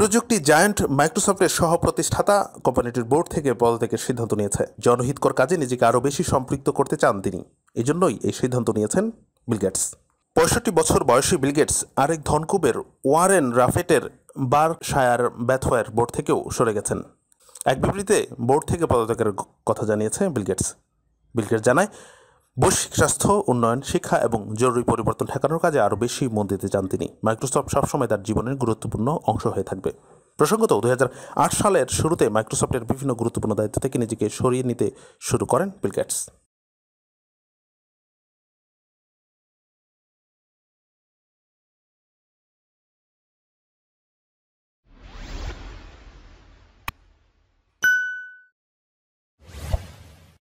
প্রযুক্তি জায়ান্ট মাইক্রোসফটের সহ প্রতিষ্ঠাতা কোম্পানিটির বোর্ড থেকে পদত্যাগের সিদ্ধান্ত নিয়েছে জনহিতকর কাজে নিজেকে আরও বেশি সম্পৃক্ত করতে চান তিনি এজন্যই এই সিদ্ধান্ত নিয়েছেন বিলগেটস পঁয়ষট্টি বছর বয়সী বিলগেটস আরেক ধনকুবের ওয়ারেন রাফেটের বার শায়ার ব্যথওয়ার বোর্ড থেকেও সরে গেছেন এক বিবৃতিতে বোর্ড থেকে পদত্যাগের কথা জানিয়েছে বিলগেটস বিলগেটস জানায় বৈশ্বিক স্বাস্থ্য উন্নয়ন শিক্ষা এবং জরুরি পরিবর্তন ঠেকানোর কাজে আরও বেশি মন দিতে চান তিনি মাইক্রোসফট সবসময় তার জীবনের গুরুত্বপূর্ণ অংশ হয়ে থাকবে প্রসঙ্গত দু সালের শুরুতে মাইক্রোসফটের বিভিন্ন গুরুত্বপূর্ণ দায়িত্ব থেকে নিজেকে সরিয়ে নিতে শুরু করেন বিলগেটস